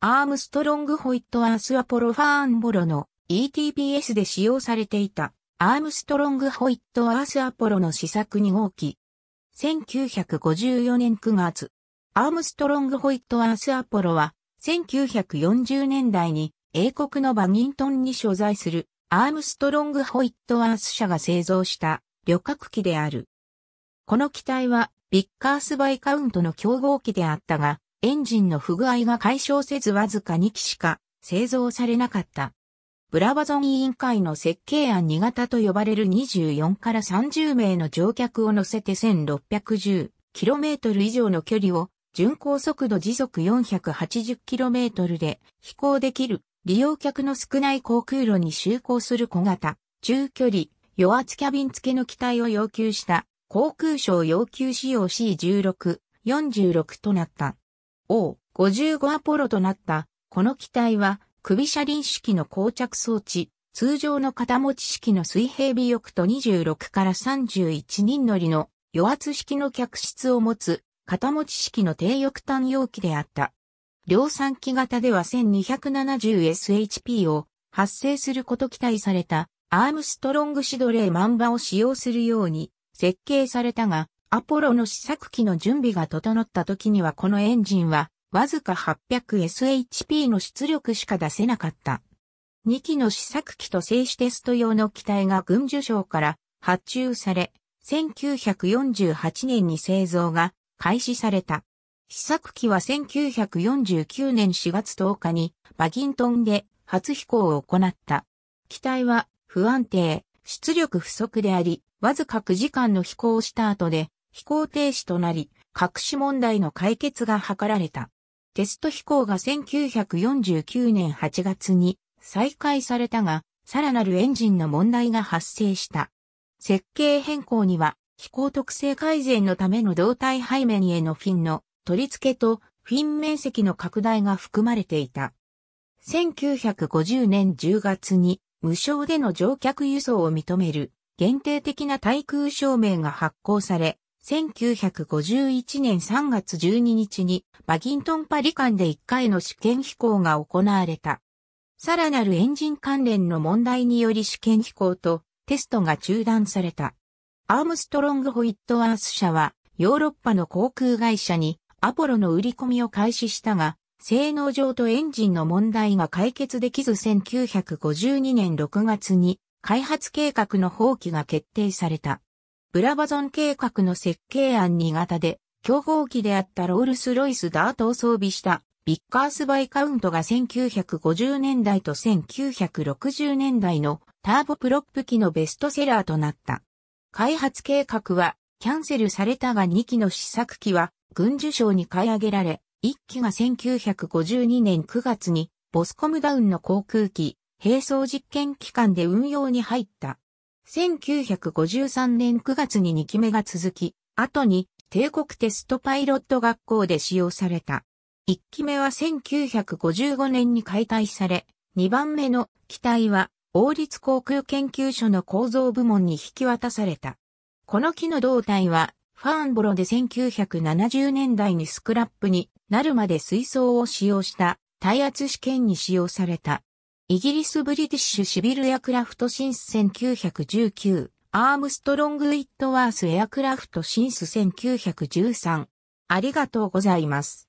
アームストロングホイットアースアポロファーンボロの ETPS で使用されていたアームストロングホイットアースアポロの試作に号機。1954年9月、アームストロングホイットアースアポロは1940年代に英国のバギントンに所在するアームストロングホイットアース社が製造した旅客機である。この機体はビッカースバイカウントの競合機であったが、エンジンの不具合が解消せずわずか2機しか製造されなかった。ブラバゾン委員会の設計案2型と呼ばれる24から30名の乗客を乗せて 1610km 以上の距離を巡航速度時速 480km で飛行できる利用客の少ない航空路に就航する小型、中距離、与圧キャビン付けの機体を要求した航空省要求仕様 C16、46となった。O55 アポロとなった、この機体は首車輪式の膠着装置、通常の肩持ち式の水平尾翼と26から31人乗りの与圧式の客室を持つ肩持ち式の低翼端容器であった。量産機型では 1270SHP を発生すること期待されたアームストロングシドレーマンバを使用するように設計されたが、アポロの試作機の準備が整った時にはこのエンジンはわずか 800SHP の出力しか出せなかった。2機の試作機と静止テスト用の機体が軍需省から発注され、1948年に製造が開始された。試作機は1949年4月10日にバギントンで初飛行を行った。機体は不安定、出力不足であり、わずか9時間の飛行をした後で飛行停止となり、隠し問題の解決が図られた。テスト飛行が1949年8月に再開されたが、さらなるエンジンの問題が発生した。設計変更には、飛行特性改善のための胴体背面へのフィンの取り付けとフィン面積の拡大が含まれていた。1950年10月に無償での乗客輸送を認める限定的な対空証明が発行され、1951年3月12日にバギントンパリ間で1回の試験飛行が行われた。さらなるエンジン関連の問題により試験飛行とテストが中断された。アームストロング・ホイットワース社はヨーロッパの航空会社にアポロの売り込みを開始したが、性能上とエンジンの問題が解決できず1952年6月に開発計画の放棄が決定された。ブラバゾン計画の設計案2型で、競合機であったロールス・ロイス・ダートを装備したビッカース・バイ・カウントが1950年代と1960年代のターボプロップ機のベストセラーとなった。開発計画はキャンセルされたが2機の試作機は軍需省に買い上げられ、1機が1952年9月にボスコムダウンの航空機、並走実験機関で運用に入った。1953年9月に2期目が続き、後に帝国テストパイロット学校で使用された。1期目は1955年に解体され、2番目の機体は王立航空研究所の構造部門に引き渡された。この機の胴体はファーンボロで1970年代にスクラップになるまで水槽を使用した耐圧試験に使用された。イギリス・ブリティッシュ・シビル・エアクラフト・シンス1919、アームストロング・ウィットワース・エアクラフト・シンス1913。ありがとうございます。